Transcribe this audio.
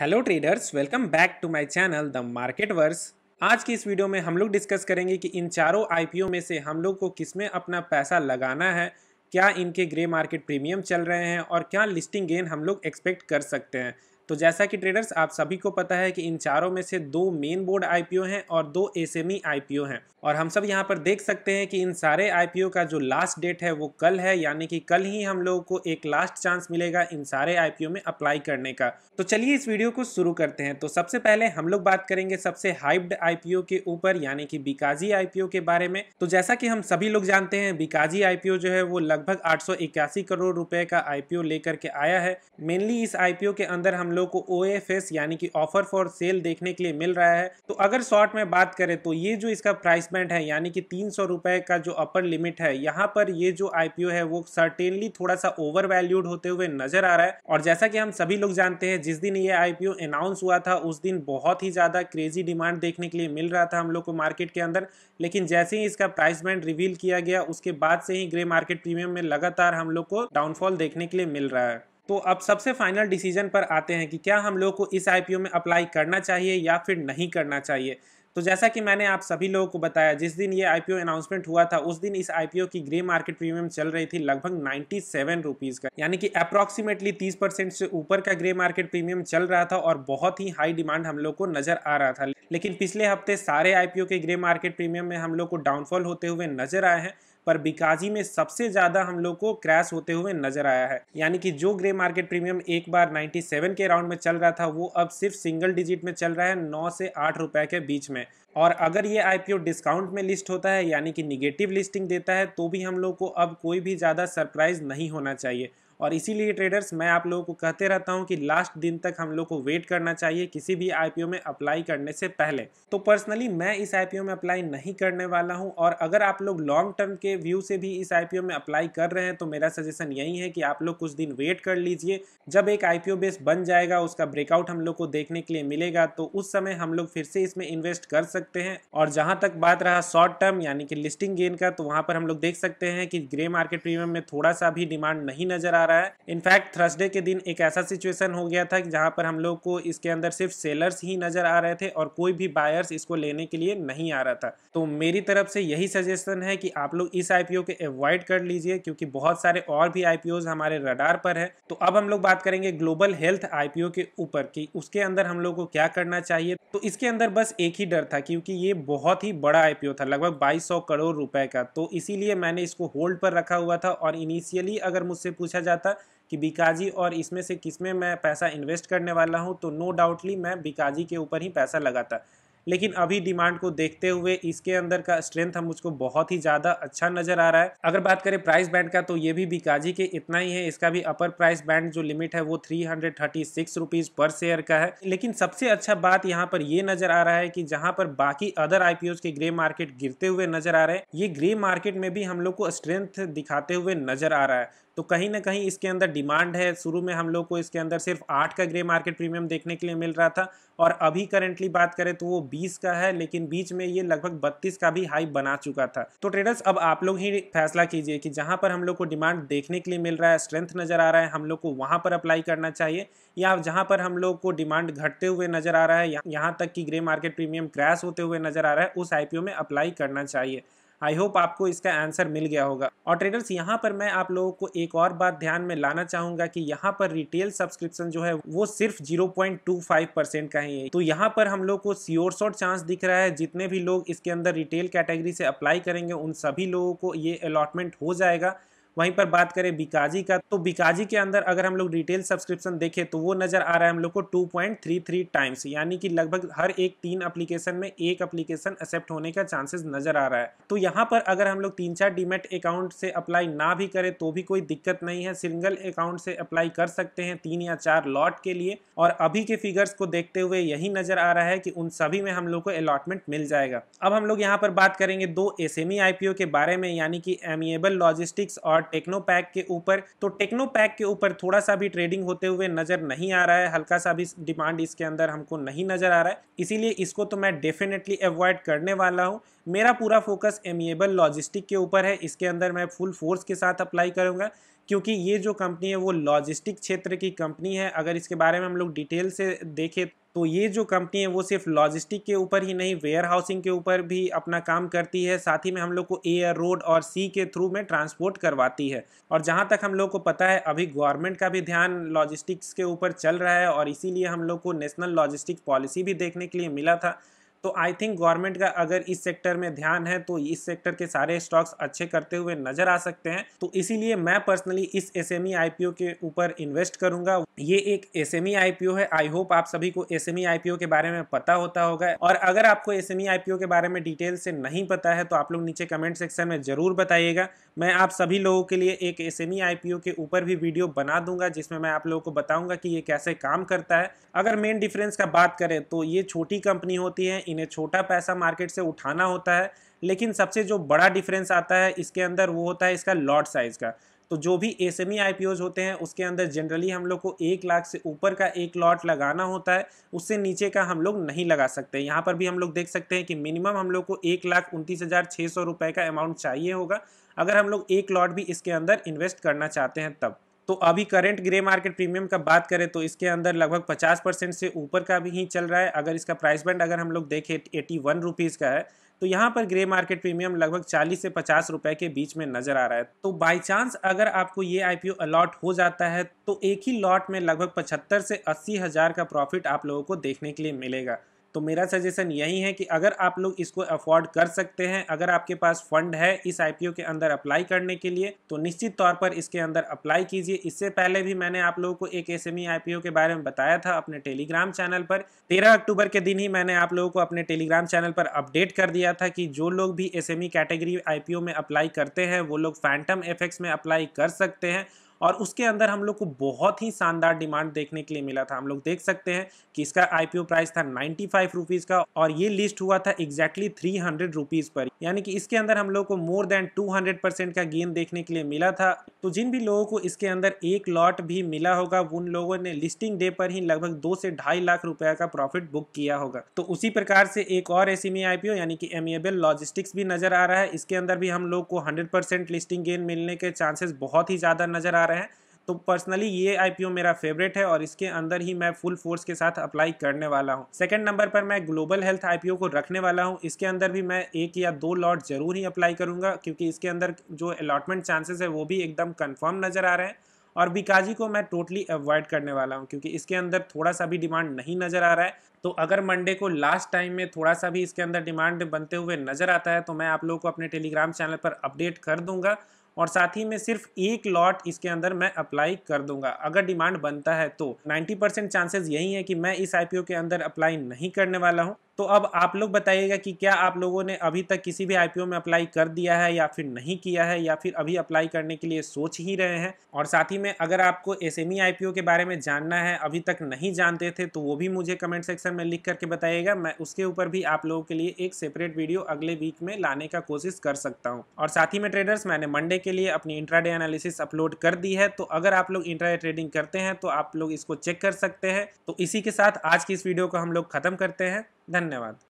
hello traders welcome back to my channel the Market Verse आज की इस video में हम लोग डिस्कस करेंगे कि इन चारों आईपीओ में से हम लोग को किस में अपना पैसा लगाना है क्या इनके ग्रे मार्केट प्रीमियम चल रहे हैं और क्या लिस्टिंग गेन हम लोग एक्सपेक्ट कर सकते हैं तो जैसा कि ट्रेडर्स आप सभी को पता है कि इन चारों में से दो मेन बोर्ड आईपीओ हैं और दो एसएमई आईपीओ e हैं और हम सब यहाँ पर देख सकते हैं कि इन सारे आईपीओ का जो लास्ट डेट है वो कल है यानी कि कल ही हम लोगों को एक लास्ट चांस मिलेगा इन सारे आईपीओ में अप्लाई करने का तो चलिए इस वीडियो को शुरू करते हैं तो सबसे पहले हम लोग बात करेंगे सबसे हाइप्ड आईपीओ के ऊपर यानी कि बिकाजी आईपीओ के बारे में तो जैसा कि हम सभी लोग जानते हैं बिकाजी आईपीओ जो है वो लगभग आठ करोड़ रुपए का आईपीओ लेकर के आया है मेनली इस आईपीओ के अंदर हम लोग वालों को ओ यानी कि ऑफर फॉर सेल देखने के लिए मिल रहा है तो अगर शॉर्ट में बात करें तो ये जो इसका प्राइस बैंड है यानी कि तीन सौ का जो अपर लिमिट है यहाँ पर ये जो आईपीओ है वो सर्टेनली थोड़ा सा ओवर वैल्यूड होते हुए नजर आ रहा है और जैसा कि हम सभी लोग जानते हैं जिस दिन ये आईपीओ अनाउंस हुआ था उस दिन बहुत ही ज्यादा क्रेजी डिमांड देखने के लिए मिल रहा था हम लोग को मार्केट के अंदर लेकिन जैसे ही इसका प्राइस बैंड रिवील किया गया उसके बाद से ही ग्रे मार्केट प्रीमियम में लगातार हम लोग को डाउनफॉल देखने के लिए मिल रहा है तो अब सबसे फाइनल डिसीजन पर आते हैं कि क्या हम लोग को इस आईपीओ में अप्लाई करना चाहिए या फिर नहीं करना चाहिए तो जैसा कि मैंने आप सभी लोगों को बताया जिस दिन ये आईपीओ अनाउंसमेंट हुआ था उस दिन इस आईपीओ की ग्रे मार्केट प्रीमियम चल रही थी लगभग नाइन्टी सेवन रुपीज का यानी कि अप्रोक्सीमेटली तीस परसेंट से ऊपर का ग्रे मार्केट प्रीमियम चल रहा था और बहुत ही हाई डिमांड हम लोग को नजर आ रहा था लेकिन पिछले हफ्ते सारे आईपीओ के ग्रे मार्केट प्रीमियम में हम लोग को डाउनफॉल होते हुए नजर आए हैं पर बिकाजी में सबसे ज़्यादा हम लोग को क्रैश होते हुए नजर आया है यानी कि जो ग्रे मार्केट प्रीमियम एक बार 97 के राउंड में चल रहा था वो अब सिर्फ सिंगल डिजिट में चल रहा है नौ से आठ रुपए के बीच में में और अगर ये आईपीओ डिस्काउंट में लिस्ट होता है यानी कि निगेटिव लिस्टिंग देता है तो भी हम लोग को अब कोई भी ज़्यादा सरप्राइज नहीं होना चाहिए और इसीलिए ट्रेडर्स मैं आप लोगों को कहते रहता हूँ कि लास्ट दिन तक हम लोग को वेट करना चाहिए किसी भी आई में अप्लाई करने से पहले तो पर्सनली मैं इस आई में अप्लाई नहीं करने वाला हूँ और अगर आप लोग लॉन्ग टर्म के व्यू से भी इस आई में अप्लाई कर रहे हैं तो मेरा सजेशन यही है कि आप लोग कुछ दिन वेट कर लीजिए जब एक आई बेस बन जाएगा उसका ब्रेकआउट हम लोग को देखने के लिए मिलेगा तो उस समय हम लोग फिर से इसमें इन्वेस्ट कर सकते हैं और जहां तक बात रहा शॉर्ट टर्म यानी कि लिस्टिंग गेन का तो वहां पर हम लोग देख सकते हैं कि ग्रे मार्केट प्रीमियम में थोड़ा सा भी डिमांड नहीं नजर आ रहा है इनफैक्ट थर्सडे के दिन एक ऐसा सिचुएशन हो गया था जहां पर हम लोग को इसके अंदर सिर्फ सेलर्स ही नजर आ रहे थे और कोई भी बायर्स इसको लेने के लिए नहीं आ रहा था तो मेरी तरफ से यही सजेशन है कि आप लोग इस आईपीओ के अवॉइड कर लीजिए क्योंकि बहुत सारे और भी आईपीओ हमारे रडार पर है तो अब हम लोग बात करेंगे ग्लोबल हेल्थ आईपीओ के ऊपर की उसके अंदर हम लोग को क्या करना चाहिए तो इसके अंदर बस एक ही डर था क्योंकि ये बहुत ही बड़ा आईपीओ था लगभग 2200 करोड़ रुपए का तो इसीलिए मैंने इसको होल्ड पर रखा हुआ था और इनिशियली अगर मुझसे पूछा जाता था कि बिकाजी और इसमें से किस में मैं पैसा इन्वेस्ट करने वाला हूँ तो नो डाउटली मैं बिकाजी के ऊपर ही पैसा लगाता लेकिन अभी डिमांड को देखते हुए इसके अंदर का स्ट्रेंथ हम मुझको बहुत ही ज़्यादा अच्छा नज़र आ रहा है अगर बात करें प्राइस बैंड का तो ये भी बिकाजी के इतना ही है इसका भी अपर प्राइस बैंड जो लिमिट है वो three hundred thirty six rupees पर शेयर का है लेकिन सबसे अच्छा बात यहाँ पर ये नज़र आ रहा है कि जहाँ पर बाकी अदर आई के ग्रे मार्केट गिरते हुए नज़र आ रहे हैं ये ग्रे मार्केट में भी हम लोग को स्ट्रेंथ दिखाते हुए नज़र आ रहा है तो कहीं ना कहीं इसके अंदर डिमांड है शुरू में हम लोग को इसके अंदर सिर्फ आठ का ग्रे मार्केट प्रीमियम देखने के लिए मिल रहा था और अभी करेंटली बात करें तो वो बीस का है लेकिन बीच में ये लगभग बत्तीस का भी हाई बना चुका था तो ट्रेडर्स अब आप लोग ही फैसला कीजिए कि जहाँ पर हम लोग को डिमांड देखने के लिए मिल रहा है स्ट्रेंथ नज़र आ रहा है हम लोग को वहाँ पर अप्लाई करना चाहिए या जहाँ पर हम लोग को डिमांड घटते हुए नज़र आ रहा है यहाँ तक कि ग्रे मार्केट प्रीमियम क्रैश होते हुए नज़र आ रहा है उस आई में अप्लाई करना चाहिए आई होप आपको इसका आंसर मिल गया होगा और ट्रेडर्स यहाँ पर मैं आप लोगों को एक और बात ध्यान में लाना चाहूंगा कि यहाँ पर रिटेल सब्सक्रिप्शन जो है वो सिर्फ 0.25 परसेंट का ही है तो यहाँ पर हम लोग को सियोर शॉर्ट चांस दिख रहा है जितने भी लोग इसके अंदर रिटेल कैटेगरी से अप्लाई करेंगे उन सभी लोगों को ये अलॉटमेंट हो जाएगा वहीं पर बात करें बिकाजी का तो बिकाजी के अंदर अगर हम लोग डिटेल सब्सक्रिप्शन देखें तो वो नज़र आ रहा है हम लोग को टू टाइम्स यानी कि लगभग हर एक तीन एप्लीकेशन में एक अप्लीकेशन एक्सेप्ट होने का चांसेस नज़र आ रहा है तो यहाँ पर अगर हम लोग तीन चार डीमेट अकाउंट से अप्लाई ना भी करें तो भी कोई दिक्कत नहीं है सिंगल अकाउंट से अप्लाई कर सकते हैं तीन या चार लॉट के लिए और अभी के फिगर्स को देखते हुए यही नज़र आ रहा है कि उन सभी में हम लोग को अलॉटमेंट मिल जाएगा अब हम लोग यहाँ पर बात करेंगे दो एस एम e के बारे में यानी कि एमिएबल लॉजिस्टिक्स और टेक्नो पैक के ऊपर तो टेक्नो पैक के ऊपर थोड़ा सा भी ट्रेडिंग होते हुए नजर नहीं आ रहा है हल्का सा भी डिमांड इसके अंदर हमको नहीं नजर आ रहा है इसीलिए इसको तो मैं डेफिनेटली अवॉइड करने वाला हूँ मेरा पूरा फोकस एमिएबल लॉजिस्टिक के ऊपर है इसके अंदर मैं फुल फोर्स के साथ अप्लाई करूँगा क्योंकि ये जो कंपनी है वो लॉजिस्टिक क्षेत्र की कंपनी है अगर इसके बारे में हम लोग डिटेल से देखें तो ये जो कंपनी है वो सिर्फ लॉजिस्टिक के ऊपर ही नहीं वेयर हाउसिंग के ऊपर भी अपना काम करती है साथ ही में हम लोग को एयर रोड और सी के थ्रू में ट्रांसपोर्ट करवाती है और जहाँ तक हम लोग को पता है अभी गवर्नमेंट का भी ध्यान लॉजिस्टिक्स के ऊपर चल रहा है और इसीलिए हम लोग को नेशनल लॉजिस्टिक पॉलिसी भी देखने के लिए मिला था तो आई थिंक गवर्नमेंट का अगर इस सेक्टर में ध्यान है तो इस सेक्टर के सारे स्टॉक्स अच्छे करते हुए नजर आ सकते हैं तो इसीलिए मैं पर्सनली इस एस एम e के ऊपर इन्वेस्ट करूंगा ये एक एस एम e है आई होप आप सभी को एस एम e के बारे में पता होता होगा और अगर आपको एस एम के बारे में डिटेल से नहीं पता है तो आप लोग नीचे कमेंट सेक्शन में जरूर बताइएगा मैं आप सभी लोगों के लिए एक एस एम के ऊपर भी वीडियो बना दूंगा जिसमें मैं आप लोगों को बताऊंगा कि ये कैसे काम करता है अगर मेन डिफरेंस का बात करें तो ये छोटी कंपनी होती है इन्हें छोटा पैसा मार्केट से उठाना होता है लेकिन सबसे जो बड़ा डिफरेंस आता है इसके अंदर वो होता है इसका लॉट साइज़ का तो जो भी एस एम e होते हैं उसके अंदर जनरली हम लोग को एक लाख से ऊपर का एक लॉट लगाना होता है उससे नीचे का हम लोग नहीं लगा सकते यहाँ पर भी हम लोग देख सकते हैं कि मिनिमम हम लोग को एक लाख उनतीस हज़ार छः सौ रुपये का अमाउंट चाहिए होगा अगर हम लोग एक लॉट भी इसके अंदर इन्वेस्ट करना चाहते हैं तब तो अभी करंट ग्रे मार्केट प्रीमियम का बात करें तो इसके अंदर लगभग 50 परसेंट से ऊपर का भी ही चल रहा है अगर इसका प्राइस बैंड अगर हम लोग देखें एटी वन रुपीज़ का है तो यहाँ पर ग्रे मार्केट प्रीमियम लगभग 40 से 50 रुपए के बीच में नजर आ रहा है तो बाय चांस अगर आपको ये आईपीओ अलॉट हो जाता है तो एक ही लॉट में लगभग 75 से अस्सी हज़ार का प्रॉफिट आप लोगों को देखने के लिए मिलेगा तो मेरा सजेशन यही है कि अगर आप लोग इसको अफोर्ड कर सकते हैं अगर आपके पास फंड है इस आईपीओ के अंदर अप्लाई करने के लिए तो निश्चित तौर पर इसके अंदर अप्लाई कीजिए इससे पहले भी मैंने आप लोगों को एक एस एम e के बारे में बताया था अपने टेलीग्राम चैनल पर तेरह अक्टूबर के दिन ही मैंने आप लोगों को अपने टेलीग्राम चैनल पर अपडेट कर दिया था कि जो लोग भी एस कैटेगरी आईपीओ में अप्लाई करते हैं वो लोग फैंटम एफेक्ट्स में अप्लाई कर सकते हैं और उसके अंदर हम लोग को बहुत ही शानदार डिमांड देखने के लिए मिला था हम लोग देख सकते हैं कि इसका आईपीओ प्राइस था नाइन्टी फाइव रुपीज़ का और ये लिस्ट हुआ था एग्जैक्टली थ्री हंड्रेड रुपीज़ पर यानी कि इसके अंदर हम लोग को more than two hundred percent का गेन देखने के लिए मिला था तो जिन भी लोगों को इसके अंदर एक लॉट भी मिला होगा उन लोगों ने लिस्टिंग डे पर ही लगभग दो से ढाई लाख रुपया का प्रॉफिट बुक किया होगा तो उसी प्रकार से एक और एस आईपीओ यानी कि एमएबल लॉजिस्टिक्स भी नजर आ रहा है इसके अंदर भी हम लोग को हंड्रेड लिस्टिंग गेन मिलने के चांसेस बहुत ही ज़्यादा नजर आ रहे हैं तो पर्सनली ये आईपीओ मेरा फेवरेट है और इसके अंदर ही मैं फुल फोर्स के साथ अप्लाई करने वाला हूँ सेकंड नंबर पर मैं ग्लोबल हेल्थ आईपीओ को रखने वाला हूँ इसके अंदर भी मैं एक या दो लॉट जरूर ही अप्लाई करूंगा क्योंकि इसके अंदर जो अलॉटमेंट चांसेस है वो भी एकदम कन्फर्म नज़र आ रहे हैं और बिकाजी को मैं टोटली अवॉइड करने वाला हूँ क्योंकि इसके अंदर थोड़ा सा भी डिमांड नहीं नज़र आ रहा है तो अगर मंडे को लास्ट टाइम में थोड़ा सा भी इसके अंदर डिमांड बनते हुए नज़र आता है तो मैं आप लोगों को अपने टेलीग्राम चैनल पर अपडेट कर दूंगा और साथ ही में सिर्फ एक लॉट इसके अंदर मैं अप्लाई कर दूंगा अगर डिमांड बनता है तो 90 परसेंट चांसेस यही है कि मैं इस आईपीओ के अंदर अप्लाई नहीं करने वाला हूं तो अब आप लोग बताइएगा कि क्या आप लोगों ने अभी तक किसी भी आईपीओ में अप्लाई कर दिया है या फिर नहीं किया है या फिर अभी अप्लाई करने के लिए सोच ही रहे हैं और साथ ही में अगर आपको एस एम e के बारे में जानना है अभी तक नहीं जानते थे तो वो भी मुझे कमेंट सेक्शन में लिख करके बताइएगा मैं उसके ऊपर भी आप लोगों के लिए एक सेपरेट वीडियो अगले वीक में लाने का कोशिश कर सकता हूँ और साथ ही में ट्रेडर्स मैंने मंडे के के लिए अपनी इंट्राडे एनालिसिस अपलोड कर दी है तो अगर आप लोग इंट्राडे ट्रेडिंग करते हैं तो आप लोग इसको चेक कर सकते हैं तो इसी के साथ आज की इस वीडियो को हम लोग खत्म करते हैं धन्यवाद